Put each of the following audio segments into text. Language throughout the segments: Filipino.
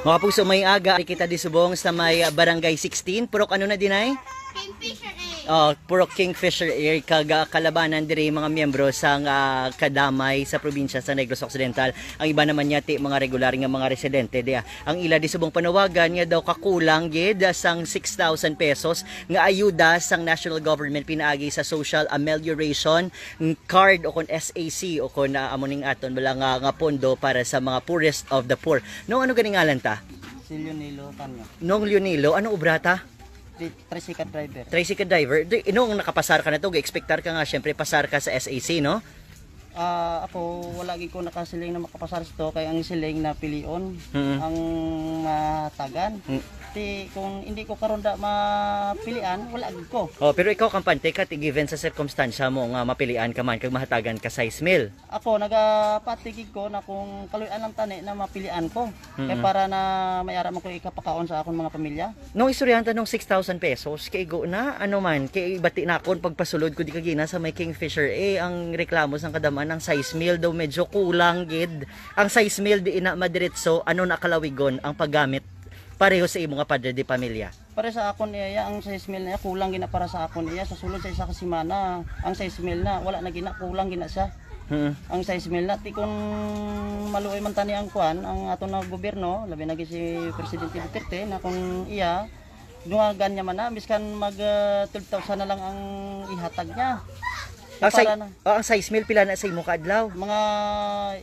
Mga pugso, may aga. Kita di subong sa may barangay 16. Purok ano na dinay? Kingfisher uh, puro Kingfisher Air kag kalabanan diri mga miyembro sa uh, ah, kadamay sa probinsya sa Negros Occidental. Ang iba naman yati mga regular nga mga residente dia. Ah. Ang ila di subong panawagan nga daw kakulang gid ah, sang 6,000 pesos nga ayuda sang national government pinaagi sa Social Amelioration Card o kon SAC o kon uh, amuning aton wala nga, nga pondo para sa mga poorest of the poor. No ano gani ganing alanta? Si Leonilo Tanyo. Nong Leonilo, ano ubrata? tricycle driver. Tricycle driver. Inoong nakapasar ka na to, gi-expectar ka nga syempre pasar ka sa SAC, no? Ah, uh, ako wala gid ko nakasiling na makapasar sa to kay ang siling na pilion mm -hmm. ang matagan. Uh, mm -hmm di kung hindi ko karon da mapilian wala gid ko Oh, pero ikaw kampante ka ti given sa sirkumstansya mo nga mapilian ka man kag mahatagan ka size meal. ako nagapatigig ko na kung kaluyan lang tani na mapilian ko kay Mm-mm. para na mayara man ko ikapakaon sa akong mga pamilya no Nung istoryanta nung 6,000 pesos, kay go na, ano man, kay bati na akon pagpasulod ko di kagina sa may Kingfisher, eh, ang reklamo sang kadaman, ang size meal daw medyo kulang, gid. Ang size meal di ina madiretso, ano na kalawigon ang paggamit pareho sa imo nga padre di pamilya pare sa akon iya ang size meal na kulang gina para sa akon iya sa sulod sa isa ka semana ang size meal na wala na gina kulang gina siya Hmm. Ang size meal na tikon maluoy man tani ang kuan ang ato na gobyerno labi na si presidente Duterte na kung iya duwagan niya man na biskan mag uh, ah, 12,000 na lang ang ihatag niya. Ang, si, na, oh, ang size meal pila na sa imo kadlaw. Mga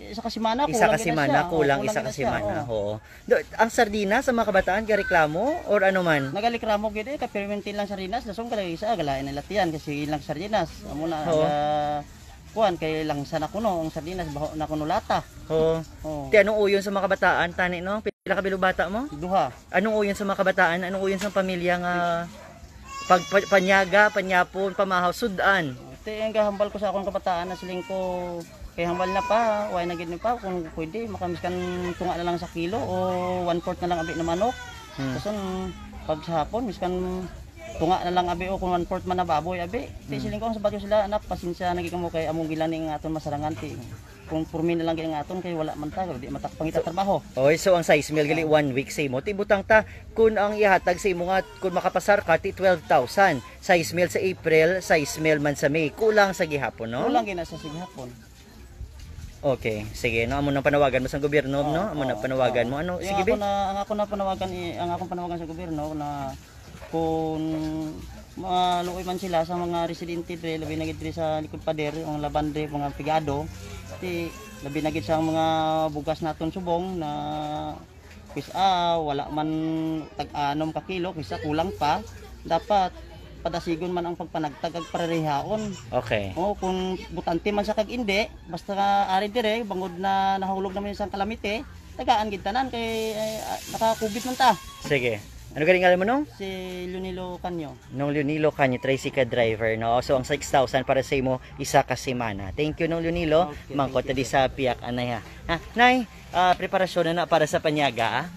isa ka semana oh. kulang. Isa ka semana kulang, isa ka semana. Oo. Do, ang sardinas sa mga kabataan ga reklamo or ano man? Nagaliklamo gyud eh, kapirmentin lang sardinas, lasong kala isa galain na latian kasi ilang sardinas. Amo na oh. uh, ah, kuan kay lang sana kuno ang sardinas baho na kuno lata. Oo. Oh. Ti anong uyon sa mga kabataan tani no? Pila ka bilo bata mo? Duha. Anong uyon sa mga kabataan? Anong uyon sa pamilya nga pag panyaga, panyapon, pamahaw, sudan. Te eh, nga hambal ko sa akong kabataan na siling ko kay hambal na pa, why na gid pa kung pwede makamis kan tunga na lang sa kilo o one fourth na lang abi na manok. Hmm. Kasun pag sa hapon miskan tunga na lang abi o kung one fourth man na baboy abi. Te hmm. siling ko ang sabatyo sila anak pasensya na gid kamo kay among gilaning aton masarangan ti conforme na lang nga aton kay wala man ta di matakpang ita trabaho oy so ang size mill gali 1 week sa imo tibutang ta kun ang ihatag sa imo nga kun makapasar ka ti 12,000 size mill sa April size mill man sa May kulang sa gihapon no kulang gina sa gihapon Okay, sige. No, amo na panawagan mo sa gobyerno, oh, no? Amo oh, nang panawagan oh. mo. Ano, sige ako na, ang ako na panawagan, ang akong panawagan sa gobyerno na kung maluoy man sila sa mga residente dre, labi na sa likod pader, ang laban labandre, mga pigado, Iti, labi na sa mga bugas naton subong na kisa wala man tag-anom ka kilo kisa kulang pa dapat padasigon man ang pagpanagtagag ag parehaon. Okay. O kung butante man sa kag indi basta ari dire bangod na nahulog naman sa kalamite tagaan gid tanan kay eh, ah, nakakubit man ta. Sige. Ano galing alam mo nung? Si Lunilo Canyo. Nung Lunilo Canyo, tricycle driver, no? So, ang 6,000 para sa imo, isa ka semana. Thank you nung Lunilo. Okay, Mangkot na di sa piyak, anay ha. ha nay, uh, preparasyon na na para sa panyaga,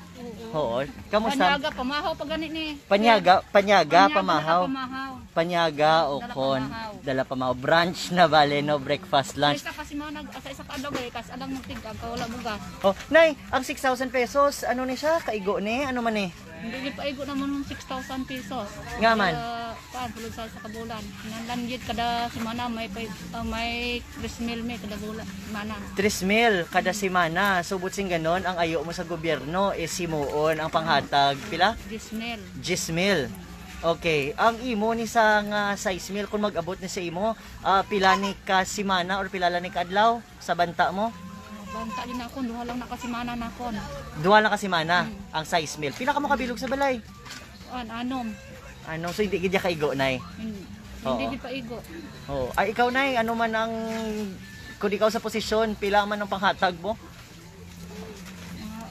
Oo. Kamusta? Panyaga, pamahaw pa ganit ni. Panyaga, panyaga, panyaga pamahaw. pamahaw. Panyaga, o kon. Dala pamahaw. Brunch na bale, no? Breakfast, lunch. Isa kasi mo, nag, sa isa ka adlaw eh, kas adang magtigag, kawala bugas. Oh, nay, ang 6,000 pesos, ano ni siya? Kaigo ni? Ano man ni? Eh? Hindi pa paigo naman ng 6,000 pesos. Nga man. Uh, Paan pulod sa sa kabulan. Nanlan kada semana may pay, uh, may 3,000 may kada bulan 3,000 kada semana. So butsing ganon ang ayo mo sa gobyerno is e, simuon ang panghatag pila? 10 mil. Okay, ang imo ni sa nga uh, size meal kung mag-abot ni sa imo, uh, pila ni ka semana or pila ni kadlaw sa banta mo? Banta din ako, duha lang nakasimana na ako. Duha lang kasimana mm. ang size meal. Pila ka mo kabilog sa balay? An anom. Ano, so hindi gidya ka igo, nay? Mm. Hindi Oo. gid pa igo. Oh, Ay, ikaw, nay, ano man ang... kun ikaw sa posisyon, pila man ang panghatag mo? Ah,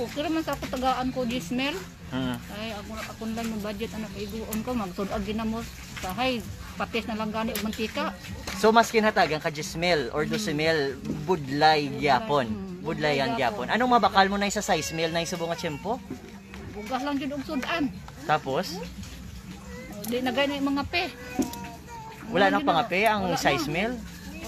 okay man sa ako tagaan ko gismer. Hmm. Ay, ako ako lang yung budget anak igoon ko magsud-ag ginamos sa high patis na lang gani og mantika. So mas kinhatagan ka jismil or mm. dosimil budlay gyapon. Mm. Budlay ang yapon. Anong mabakal mo na sa size meal na isubong at tiyempo? Bugas lang gyud og sudan. Tapos? Oh, di na gani mga pe. Wala nang pangape ang size meal?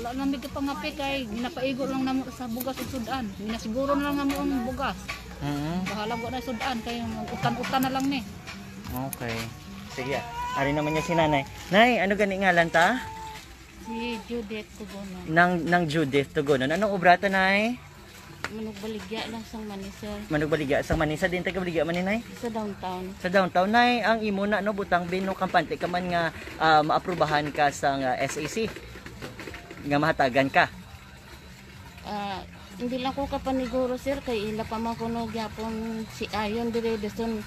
Wala nang mi pangape kay ginapaigo lang namo sa bugas ug sudan. Minasiguro na lang namo ang bugas. Mhm. Mm Bahala ko na sudan kay utan-utan na lang ni. Okay. Sige. Ari naman niya si nanay. Nay, ano gani ngalan ta? Si Judith Tugonon. Nang, nang Judith Tugonon. Anong obrata, nay? Manugbaligya lang sa Manisa. Manugbaligya sa Manisa din taga Baligya man nay? Sa downtown. Sa downtown nay ang imo na no butang bino kampante ka man nga uh, maaprubahan ka sa uh, ah, SAC. Nga mahatagan ka. Uh, hindi lang ko kapaniguro sir kay ila pa man kuno gyapon si Ayon dire deson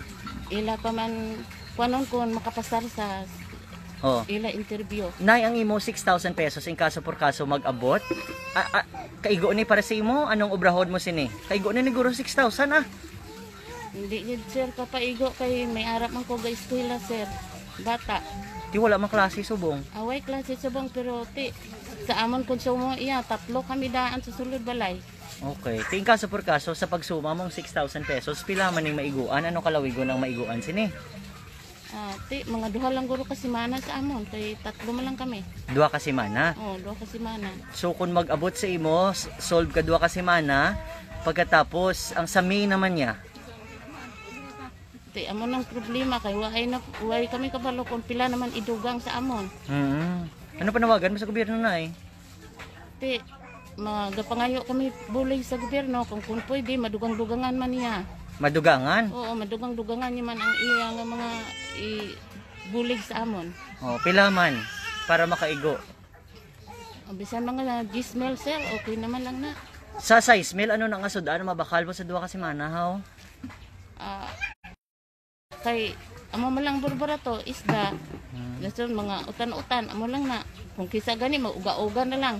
ila pa man kuanon kun makapasar sa Oh. ila interview. Nay ang imo 6,000 pesos in kaso por kaso mag-abot. Ah, ah, kaigo ni para sa imo anong obrahod mo sini? Kaigo ni niguro 6,000 ah. Hindi yun sir papaigo kay may arap man ko ga eskwela sir. Bata. Di wala man klase subong. Away klase subong pero ti sa amon sumo iya tatlo kami daan sa sulod balay. Okay. Ting kaso por kaso sa pagsuma mong 6,000 pesos pila man ning maiguan ano kalawigo ng maiguan sini? Ate, uh, mga duha lang guru kasi mana sa amon, kay tatlo man lang kami. Duha kasi mana? Oo, oh, duha kasi mana. So kung mag-abot sa imo, solve ka duha kasi mana, pagkatapos ang sami naman niya. Ate, amon ang problema kay waay na waay kami kabalo kung pila naman idugang sa amon. Mm -hmm. Ano panawagan mo sa gobyerno na eh? Ate, magapangayo kami bulay sa gobyerno kung kung pwede madugang-dugangan man niya. Madugangan? Oo, madugang-dugangan yung man ang iya mga bulig sa amon. Oh, pila man para makaigo. O, bisan mga gismel sir, okay naman lang na. Sa size mil, ano nang asudaan mabakal po sa duwa kasi manahaw? Ah, kay amo man lang burbura to isda. Hmm. Lason mga utan-utan amo lang na. Kung kisa gani mauga-uga na lang.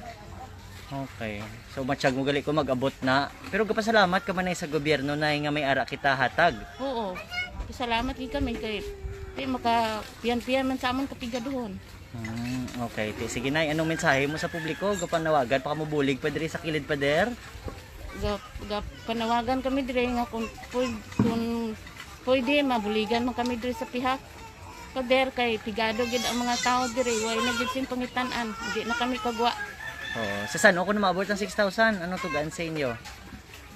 Okay. So matsyag mo gali ko mag-abot na. Pero gapasalamat ka man ay sa gobyerno na nga may ara kita hatag. Oo. Pasalamat gid kami kay kay maka piyan-piyan man sa amon katiga doon. Hmm, okay. Te, sige nay, anong mensahe mo sa publiko? Gapanawagan pa ka mabulig bulig pa diri sa kilid pa der. Gapanawagan kami diri nga kung pwede, kung pwede mabuligan mo kami diri sa pihak kader kay pigado gid ang mga tao diri way na gid sin pangitan-an. Di na kami kagwa. Oo. Sa San O, kung umabot ng 6,000, ano to gan sa inyo?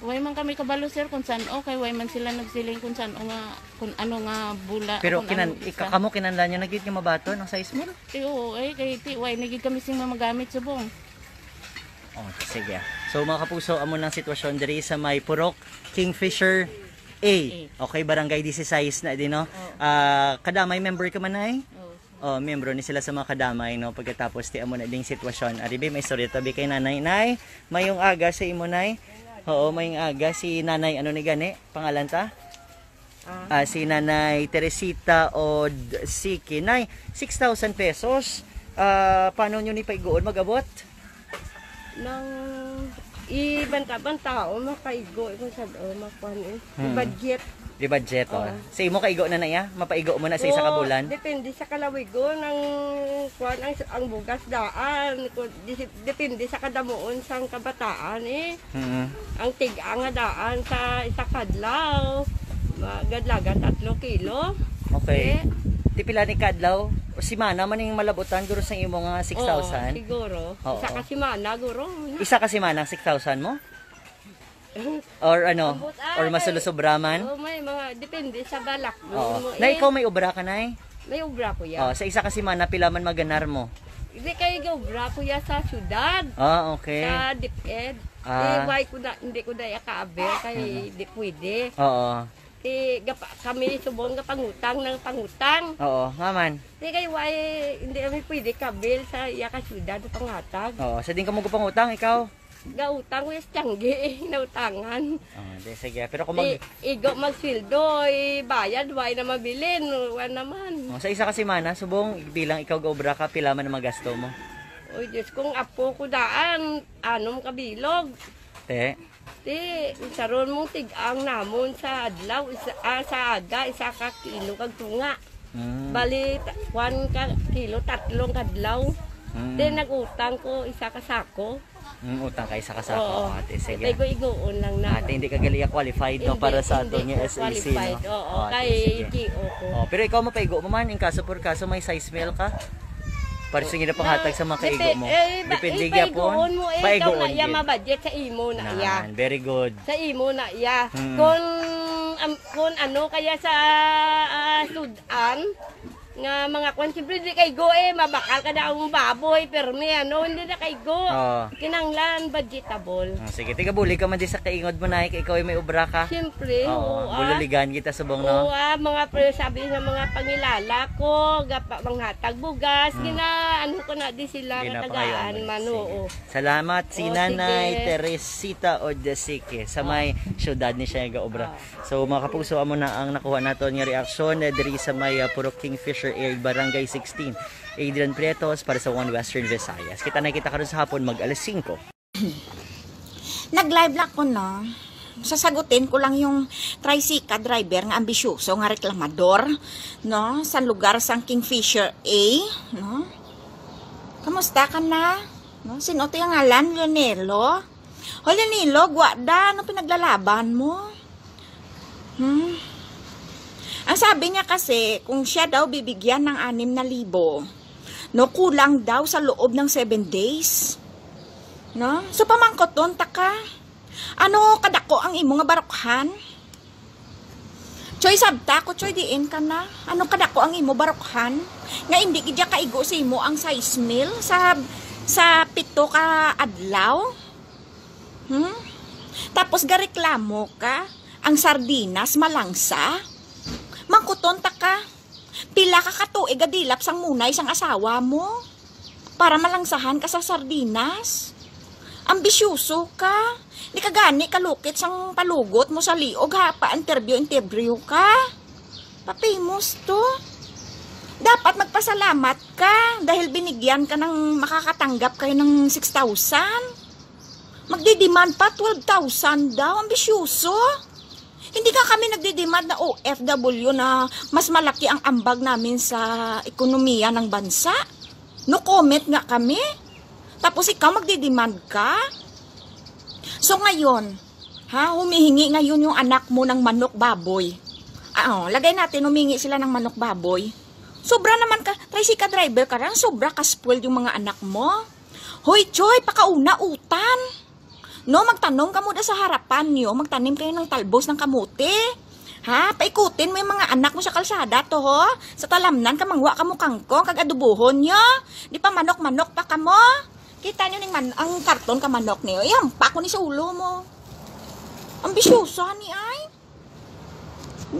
Way man kami kabalo sir kung saan o kay way man sila nagsiling kung saan o nga kung ano nga bula. Pero kinan ano, ika- kamo kinanla niyo nagit yung mabato ng size mo? Ti oo ay eh, kay ti way kami sing mamagamit subong. Oh, sige. So mga kapuso, amo nang sitwasyon diri sa may Purok, Kingfisher A. Okay, barangay size na din no. Oh. Uh, kada may member ka man ay? uh, membro ni sila sa mga kadamay no pagkatapos ti amo na ding sitwasyon aribe may istorya tabi kay nanay nay mayong aga sa imo nay oo mayong aga si nanay ano ni gani pangalan ta ah. uh, si nanay Teresita o si Kinay 6,000 pesos uh, paano nyo ni paigoon magabot nang ibanta-banta o oh, makaigo ibang sad o oh, makuan eh. Hmm. Ibadget. Ibadget o. Oh. oh. Sa imo kaigo na na ya, mapaigo mo na sa isa ka bulan. Depende sa kalawigo ng kuan ang, ang bugas daan, depende sa kadamuon sang kabataan eh. Hmm. Ang tigang daan sa isa kadlaw, gadlagan 3 kilo. Okay. Eh, Di ni kadlaw. O si Mana man yung malabutan guro sa imo nga 6,000. Oo, siguro. Oo. Isa ka si Mana guro. Isa ka si Mana 6,000 mo? Or ano? Abot, ah, or masulusobraman? man? oh, may mga depende sa balak mo. Oo. mo. Na ikaw may ubra ka na eh. May ubra ko ya. Oh, sa isa kasi man pila man maganar mo. Hindi kay gobra ko ya sa syudad. Ah, okay. Sa DepEd. Ah. Eh, why ko na, hindi ko na yakabel kay mm-hmm. di pwede. Oo ti gapa, kami subong nga pangutang ng pangutang. Oo, maman. Di kay why hindi kami pwede kabil sa iya ka syudad o Oo, sa din ka mo pangutang ikaw. Ga utang Gautang wis na utangan. Oo, di sige. Pero kung mag igo magsildo, i bayad why na mabilin, wa naman. Oo, sa isa ka semana subong bilang ikaw ga obra ka pila man ang gasto mo. Oy, Diyos kung apo ko daan, anong kabilog. Te. Ti, isaron mong tigang namon sa adlaw, isa, ah, sa aga, isa ka kilo kag tunga. Mm. Bali, kwan ka kilo, tatlong kadlaw. Mm. Ah. Then nagutang ko isa ka sako. Mm, utang ka isa ka sako, oo. ate. Sige. Ito ko iguon lang na. Ate, hindi ka galing qualified no, hindi, para sa ato niya SAC. Qualified, no? oo. Oh, kay GO pero ikaw mapaigo mo man, in kaso por kaso may size mail ka. Para sa ginapangatag sa mga kaigo mo. Depende ya po. mo eh. eh Paigoon eh, na iya mabadget sa imo na iya. Very good. Sa imo na iya. Hmm. Kung, um, kung ano kaya sa uh, sudan, nga mga kwan siyempre di kay go eh mabakal ka daw ang baboy permi ano hindi na kay go Oo. kinanglan vegetable Ah, sige, tiga buli ka man di sa kaingod mo na ikaw ay may ubra ka. syempre Oo, ah. bululigan kita subong Oo, no. ah, mga pre, sabi ng mga pangilala ko, gapa, mga tagbugas, mm. gina, ano ko na di sila, Hindi katagaan ano? man, oo. Salamat si Oo, Nanay sige. Teresita Odesique sa may syudad ni siya Siaga Obra. So mga kapuso amo na ang nakuha naton nga reaksyon eh, diri sa may uh, Puro Kingfish Leisure Area Barangay 16. Adrian Prietos para sa One Western Visayas. Kita kita ka sa hapon mag alas 5. Nag-live lang ko no. Sasagutin ko lang yung tricycle driver nga ambisyoso nga reklamador no sa lugar sang Kingfisher A no. Kamusta ka na? No, sino to yung alan Leonelo? Hoy Leonelo, da ano pinaglalaban mo? Hmm? Ang sabi niya kasi, kung siya daw bibigyan ng 6,000, no, kulang daw sa loob ng 7 days. No? So, pamangkot doon, taka. Ano, kadako ang imo nga barokhan? Choy sabta ko, choy diin ka na. Ano kadako ang imo barokhan? Nga hindi gidya kaigo sa imo ang size meal sa sa pito ka adlaw. Hmm? Tapos gareklamo ka ang sardinas malangsa. Mangkutonta ka. Pila ka kato e gadilap sang munay sang asawa mo. Para malangsahan ka sa sardinas. Ambisyoso ka. Di ka gani kalukit sang palugot mo sa liog ha pa interview interview ka. Papimos to. Dapat magpasalamat ka dahil binigyan ka ng makakatanggap kayo ng 6,000. Magdidemand pa 12,000 daw. Ambisyoso. Hindi ka kami nagdidemand na OFW na mas malaki ang ambag namin sa ekonomiya ng bansa. No comment nga kami. Tapos ikaw magdidemand ka? So ngayon, ha, humihingi ngayon yung anak mo ng manok baboy. Ah, oh, lagay natin humingi sila ng manok baboy. Sobra naman ka, tricycle driver ka lang, sobra ka spoiled yung mga anak mo. Hoy, Choy, pakauna utan. No, magtanong ka mo sa harapan niyo, Magtanim kayo ng talbos ng kamuti. Ha? Paikutin mo yung mga anak mo sa kalsada to ho. Sa talamnan kamangwa mangwa ka mo kangkong kag adubuhon nyo. Di pa manok-manok pa ka mo. Kita nyo ning man ang karton ka manok niyo. Yan, pako ni sa ulo mo. Ambisyoso ni ay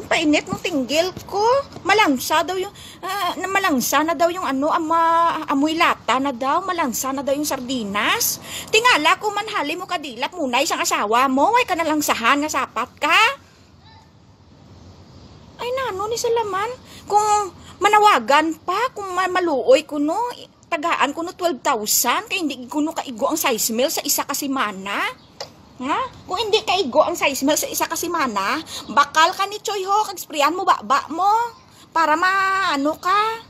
painit mo tinggil ko. Malansa daw yung, uh, na malansa na daw yung ano, ama, amoy lata na daw, malansa na daw yung sardinas. Tingala ko manhali mo kadilap muna isang asawa mo, Way ka na lang sahan nga sapat ka. Ay nano ni Salaman, kung manawagan pa, kung maluoy ko no, tagaan ko no 12,000, kaya hindi ko no kaigo ang size meal sa isa kasi mana. Ha? Kung hindi ka igo ang size mo sa isa kasi mana, bakal ka ni Choi Ho, kagsprayan mo ba, ba mo para maano ka.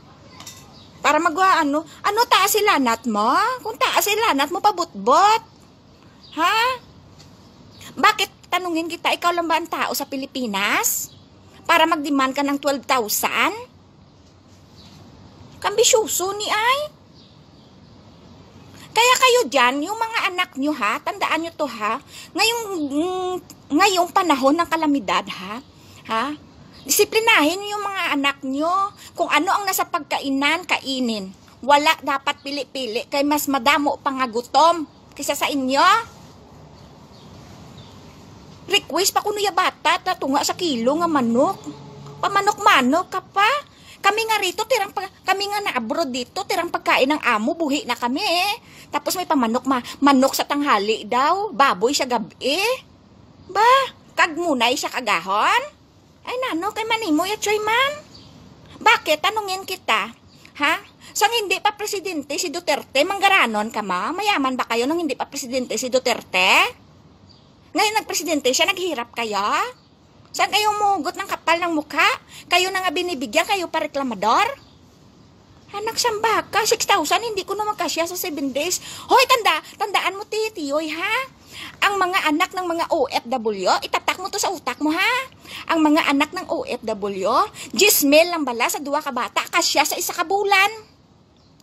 Para magwa ano, ano taas ilanat mo? Kung taas ilanat mo pabutbot. Ha? Bakit tanungin kita, ikaw lang ba ang tao sa Pilipinas? Para magdemand ka ng 12,000? Kambisyoso ni ay. Kaya kayo dyan, yung mga anak nyo ha, tandaan nyo to ha, ngayong, mm, ngayong panahon ng kalamidad ha, ha, disiplinahin yung mga anak nyo, kung ano ang nasa pagkainan, kainin. Wala dapat pili-pili, kay mas madamo pangagutom kaysa sa inyo. Request pa kuno ya bata, tatunga sa kilo nga manok. Pamanok-manok ka pa. Kami nga rito, tirang pag, kami nga na abroad dito, tirang pagkain ng amo, buhi na kami eh. Tapos may pamanok ma, manok sa tanghali daw, baboy sa gabi. Ba, kag munay siya kagahon? Ay nano, kay manimo ya, choy man. Bakit? Tanungin kita. Ha? Sang hindi pa presidente si Duterte, manggaranon ka ma? Mayaman ba kayo nung hindi pa presidente si Duterte? Ngayon nagpresidente siya, naghirap kayo? Saan kayo mugot ng kapal ng mukha? Kayo na nga binibigyan, kayo pa reklamador? Anak siyang baka, 6,000, hindi ko naman kasya sa 7 days. Hoy, tanda, tandaan mo titiyoy ha? Ang mga anak ng mga OFW, itatak mo to sa utak mo ha? Ang mga anak ng OFW, gismail lang bala sa duwa kabata, kasya sa isa kabulan.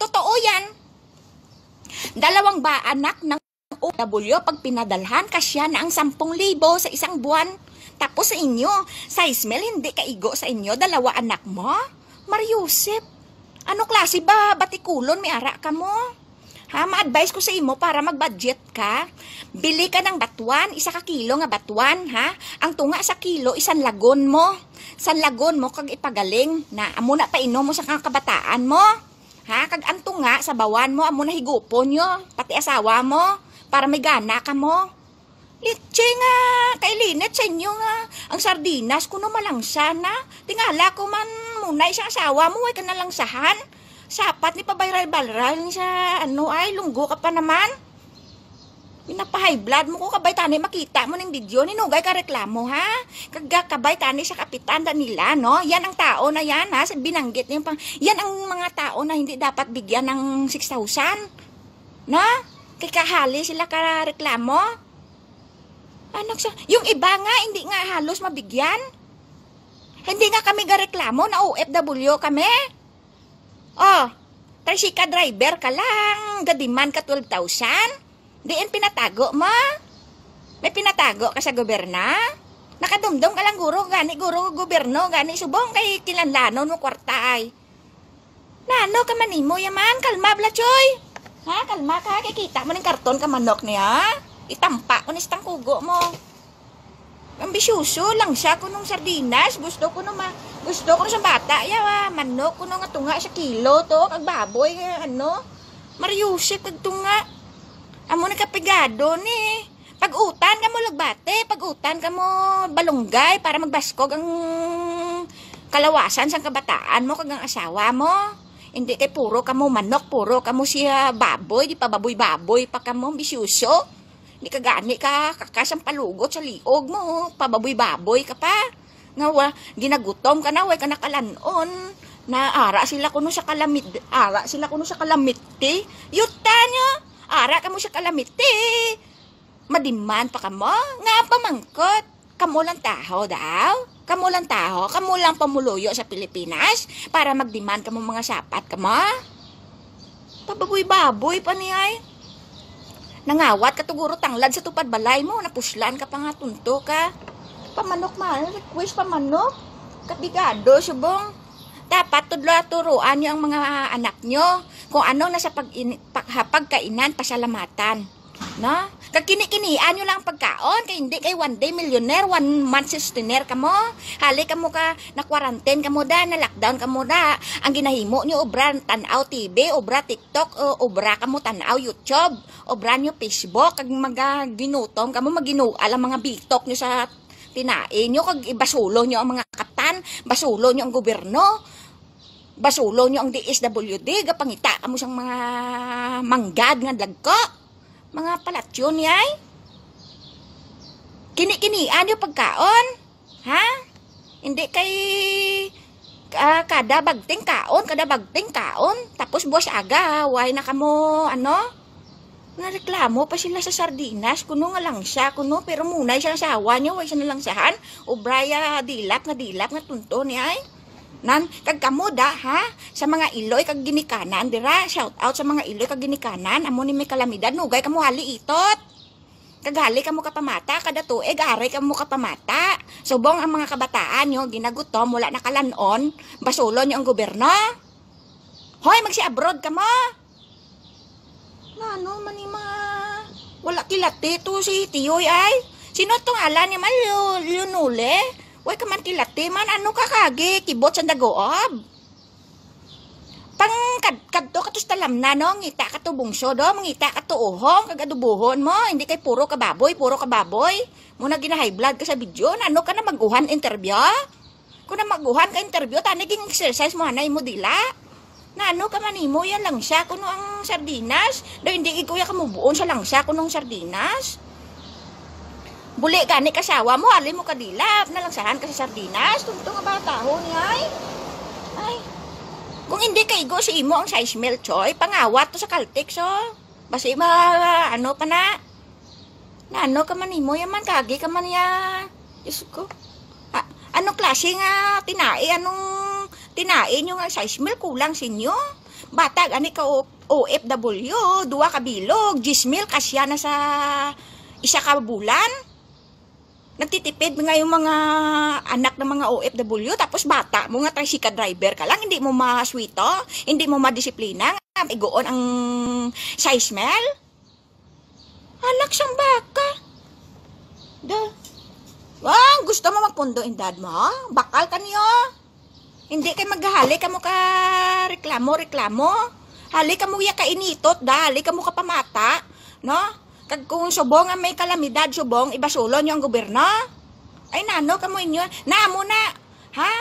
Totoo yan. Dalawang ba anak ng OFW pag pinadalhan, kasya na ang 10,000 sa isang buwan tapos sa inyo. Sa Ismail, hindi ka igo sa inyo. Dalawa anak mo? Mariusip, ano klase ba? Batikulon, ikulon? May ara ka mo? Ha, ma-advise ko sa imo para mag-budget ka. Bili ka ng batuan, isa ka kilo nga batuan, ha? Ang tunga sa kilo, isang lagon mo. San lagon mo kag ipagaling na amo na painom mo sa kabataan mo. Ha, kag ang tunga sa bawan mo, amo na higupon yo, pati asawa mo, para may gana ka mo. Litche nga, kay Linet sa inyo nga. Ang sardinas kuno naman lang sana. Tingala ko man muna isang asawa mo, ay ka na sahan. Sapat ni pabayral-balral ni sa ano ay, lunggo ka pa naman. Pinapahay blood mo ko kabay tani makita mo ng video ni Nugay ka reklamo ha. Kaga kabay tani sa kapitan nila no. Yan ang tao na yan ha. Binanggit niya pang yan ang mga tao na hindi dapat bigyan ng 6,000. Na? Kikahali sila ka reklamo. Anak siya. Yung iba nga, hindi nga halos mabigyan. Hindi nga kami gareklamo na OFW kami. Oh, Trishika driver ka lang. Gadiman ka 12,000. Diin pinatago mo. May pinatago ka sa goberna. Nakadumdum ka lang guro, gani guro goberno, gani subong kay kilanlanon mo kwarta ay. Nano ka man mo yaman, kalma bla choy. Ha, kalma ka, kikita mo ng karton ka manok niya itampa ko nistang kugo mo. Ambisyoso lang siya kunong sardinas. Gusto ko nung ma, gusto ko sa bata. Yawa, ah, manok kuno nga tunga sa kilo to. Kag baboy nga ano. Mariusip kag tunga. Amo nakapigado ni. Pagutan ka mo lagbate, Pagutan ka mo balunggay para magbaskog ang kalawasan sa kabataan mo kag ang asawa mo. Hindi kay puro kamo manok, puro ka mo siya baboy, di pa baboy-baboy pa ka mo, ambisyoso. Ni ka gani ka, sa liog mo, pababoy-baboy ka pa. Nga wa, ginagutom ka na, way ka nakalanon. Na ara sila kuno sa kalamit, ara sila kuno sa kalamit ti. Yuta nyo, ara ka mo sa kalamit ti. Madiman pa ka mo, nga pamangkot. Kamu lang tao daw kamo lang tao, kamo lang pamuluyo sa Pilipinas para magdiman kamo mga sapat kamo. Pababoy-baboy pa niya eh. Nangawat ka tuguro tanglad sa tupad balay mo. Napuslaan ka pa nga tunto ka. Pamanok man. Request pamanok. Kabigado, subong. Dapat tudla turuan niyo ang mga anak nyo kung ano na sa pag paghapagkainan pasalamatan. No? kagkini anyo lang pagkaon. Kay hindi kay one day millionaire, one month sustainer ka mo. Hali ka mo ka, na-quarantine ka mo da, na-lockdown ka mo da. Ang ginahimo niyo obra tanaw TV, obra TikTok, obra ka mo tanaw YouTube, obra niyo Facebook. Kag mga ginutom ka mo, maginual ang mga bitok niyo sa tinain niyo Kag ibasulo niyo ang mga katan basulo niyo ang gobyerno basulo niyo ang DSWD, gapangita ka mo siyang mga manggad nga lagko. Mga palat yun, yay? Kini-kinian yung pagkaon? Ha? Hindi kay uh, kada bagting kaon, kada bagting kaon. Tapos boss aga, why na kamo, ano? Nareklamo pa sila sa sardinas, kuno nga lang siya, kuno, pero muna siya sa awa niyo, why siya na lang siyahan. O braya, dilap nga dilap nga tunton, yay? nan kag kamo ha sa mga iloy kag ginikanan dira shout out sa mga iloy kag ginikanan amo ni may kalamidad nugay kamo hali itot kagali kamo kapamata kada tuig aray kamo kapamata subong ang mga kabataan nyo ginagutom wala nakalanon basulon nyo ang gobyerno hoy magsi abroad kamo nano manima wala kilate to si tiyoy ay sino tong ala ni man lunule Uy, kamantilate man, ano ka kagi? Kibot sa dagoob. Pang kad kadto ka tos talam na, no? Ngita ka to bungso, do? Ngita ka to uhong, kagadubuhon mo. Hindi kay puro ka baboy, puro ka baboy. Muna ginahay blood ka sa video, ano ka na maguhan interview? Kung na maguhan ka interview, taniging exercise mo, hanay mo dila. Na ano ka man imo, yan lang siya, kuno ang sardinas. Do hindi ikuya kamubuon sa lang siya, kuno ang sardinas. Buli gani kasawa mo, hali mo kadilap, nalangsahan ka sa sardinas, tungtong nga bata ho ay. Ay, kung hindi kaigo si imo ang size meal choy, pangawat to sa Caltex so. Basi ma, ano pa na. Na ano ka man imo, yaman kagi ka man ya. Diyos ko. Ah, anong klase nga tinai, anong tinai nyo nga size meal kulang sinyo? Batag, ani ka OFW, duwa ka bilog, gismil kasya na sa isa ka bulan nagtitipid nga yung mga anak ng mga OFW, tapos bata mo nga tricycle driver ka lang, hindi mo maswito, hindi mo madisiplina, igoon ang size mel. Anak siyang baka. Da. Ah, gusto mo magpundo in dad mo? Bakal ka niyo. Hindi kay maghahali ka mo ka reklamo, reklamo. Hali ka mo ya kainitot, dali ka mo ka pamata, no? Kag kung subong ang may kalamidad subong, ibasulon yung gobyerno. Ay nano kamo inyo. Na muna Ha?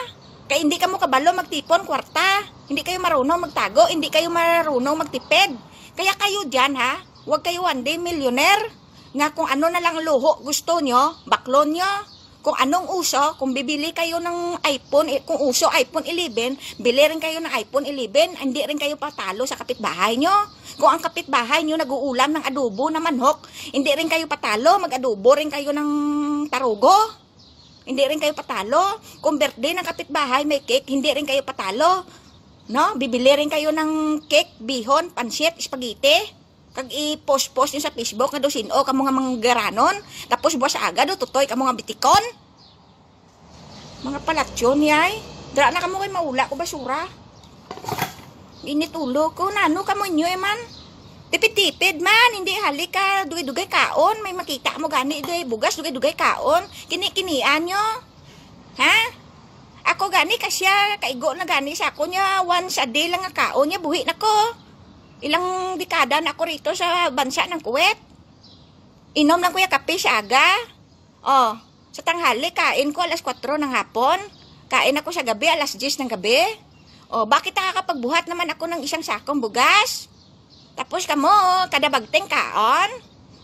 Kay hindi kamo kabalo magtipon kwarta. Hindi kayo marunong magtago, hindi kayo marunong magtipid. Kaya kayo diyan ha, wag kayo one day millionaire. Nga kung ano na lang luho gusto nyo, baklon nyo. Kung anong uso, kung bibili kayo ng iPhone, eh, kung uso iPhone 11, bili rin kayo ng iPhone 11, hindi rin kayo patalo sa kapitbahay nyo kung ang kapitbahay nyo nag-uulam ng adobo na manhok, hindi rin kayo patalo, mag-adobo rin kayo ng tarugo. Hindi rin kayo patalo. Kung birthday ng kapitbahay may cake, hindi rin kayo patalo. No? Bibili rin kayo ng cake, bihon, pansit, spaghetti kag i-post-post yun sa Facebook nga do sino oh, ka mga manggaranon tapos buwas aga do tutoy kamo nga bitikon mga palat yun yay dra na kamo mo kay maula ko basura Ginitulo ko na, ano kamo nyo eh, man? Tipid-tipid man, hindi halik ka, dugay-dugay kaon, may makita mo gani, eh, dugay bugas, dugay-dugay kaon, kinikinian nyo. Ha? Ako gani kasya, kaigo na gani sa ako niya, once a day lang ang kaon niya, buhi na ko. Ilang dekada na ako rito sa bansa ng Kuwait. Inom lang ko yung kape sa aga. Oh, sa tanghali, kain ko alas 4 ng hapon. Kain ako sa gabi, alas 10 ng gabi. Oh, bakit nakakapagbuhat naman ako ng isang sakong bugas? Tapos kamo, kada bagteng kaon.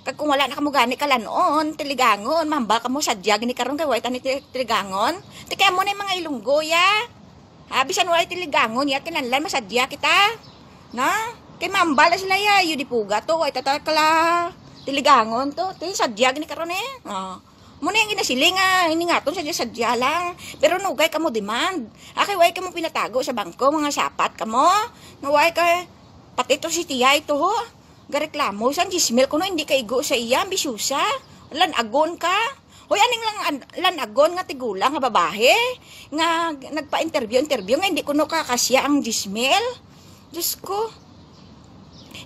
Kag kung wala na kamo gani kala noon, tiligangon, mamba kamo sa diag ni karon kay waitan tani tiligangon. Ti kaya mo na yung mga ilunggo ya. Habisan wala tiligangon ya kinanlan masadya kita. No? Kay mamba la sila ya, yudi puga to, waitan ta tiligangon to. Ti diag ni karon eh. Oh. Muna yung inasiling nga, iningaton sadya sadya lang. Pero no, ka kamo demand. Aki way ka mo pinatago sa bangko, mga sapat ka mo. Naway ka, pati to si tiya ito ho. Gareklamo, san gismil ko no, hindi ka igo sa iya, bisusa. Lan agon ka. Hoy, aning lang lan agon nga tigulang nga babae nga nagpa-interview-interview nga hindi ko no kakasya ang gismil. Diyos ko.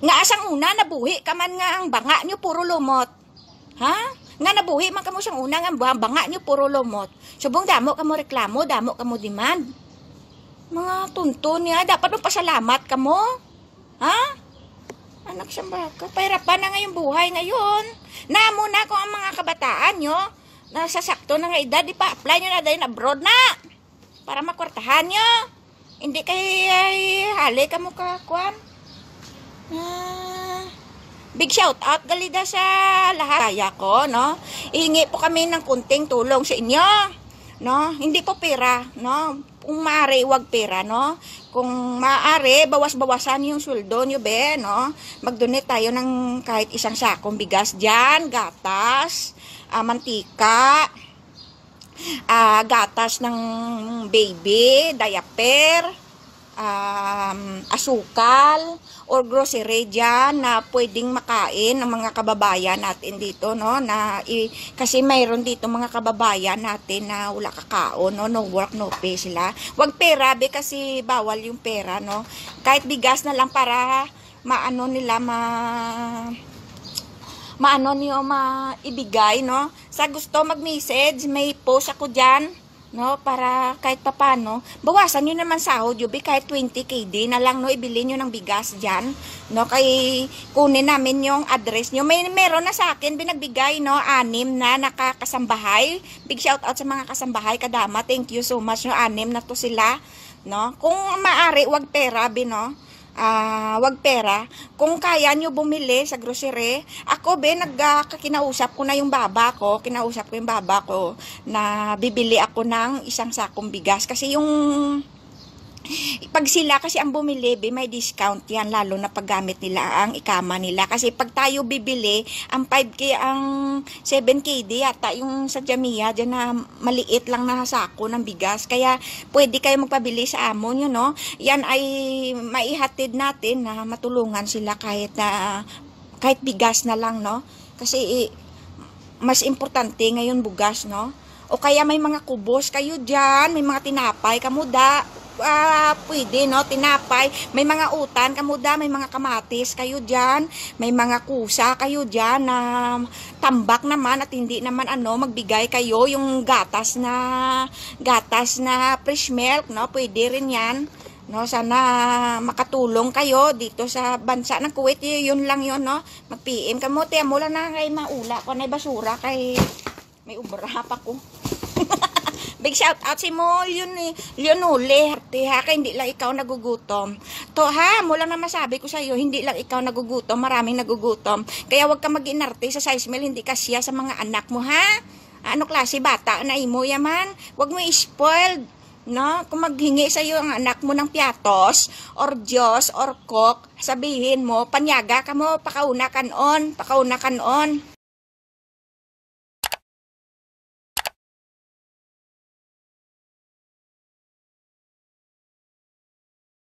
Nga asang una nabuhi ka man nga ang banga niyo puro lumot. Ha? Nga nabuhi man kamo siyang unang ang banga niyo puro lomot. Subong damo kamo reklamo, damo kamo demand. Mga tuntun niya, dapat mong pasalamat kamo. Ha? Anak siyang baka, pahirapan na ngayong buhay ngayon. Namo na ko ang mga kabataan nyo, nasasakto na nga edad, di pa apply nyo na dahil abroad na. Para makwartahan nyo. Hindi kay ay, hali kamo kakuan. Big shout out galida sa lahat kaya ko, no? Ihingi po kami ng kunting tulong sa inyo, no? Hindi po pera, no? Kung maaari, wag pera, no? Kung maaari, bawas-bawasan yung sweldo niyo be, no? magdonate tayo ng kahit isang sakong bigas diyan gatas, uh, mantika, uh, gatas ng baby, diaper, um, asukal or grocery dyan na pwedeng makain ng mga kababayan natin dito no na i, kasi mayroon dito mga kababayan natin na wala kakao no no work no pay sila wag pera be kasi bawal yung pera no kahit bigas na lang para maano nila ma maano niyo maibigay no sa gusto mag message may post ako diyan no? Para kahit papano, bawasan niyo naman sahod yun, kahit 20 KD na lang, no? Ibili niyo ng bigas diyan no? Kay kunin namin yung address niyo. May meron na sa akin, binagbigay, no? Anim na nakakasambahay. Big shout out sa mga kasambahay, kadama. Thank you so much, no? Anim na to sila, no? Kung maari, wag pera, no uh, wag pera. Kung kaya nyo bumili sa grocery, ako be, nagkakinausap uh, ko na yung baba ko, kinausap ko yung baba ko na bibili ako ng isang sakong bigas. Kasi yung pag sila, kasi ang bumili, may discount yan, lalo na paggamit nila ang ikama nila. Kasi pag tayo bibili, ang 5K, ang 7K di yata, yung sa Jamia, dyan na maliit lang na sako ng bigas. Kaya pwede kayo magpabili sa amon, yun no? Yan ay maihatid natin na matulungan sila kahit na kahit bigas na lang, no? Kasi mas importante ngayon bugas, no? O kaya may mga kubos kayo dyan, may mga tinapay, kamuda, uh, pwede, no? Tinapay. May mga utan, kamuda, may mga kamatis kayo dyan. May mga kusa kayo dyan na tambak naman at hindi naman ano, magbigay kayo yung gatas na gatas na fresh milk, no? Pwede rin yan. No, sana makatulong kayo dito sa bansa ng Kuwait. Yun lang yun, no? Mag-PM. Kamuti, mula na kay maula ko na basura kay may ubra pa ko. Big shout out si mo, yun eh. Oh, Leonule, ha, kaya hindi lang ikaw nagugutom. To ha, mula na masabi ko sa iyo, hindi lang ikaw nagugutom, maraming nagugutom. Kaya wag ka mag-inarte sa size meal, hindi ka siya sa mga anak mo ha. Ano klase bata na imo yaman? Wag mo i-spoiled no? Kung maghingi sa iyo ang anak mo ng piatos, or Diyos, or cook, sabihin mo, panyaga ka mo, pakauna kanon, pakauna kanon.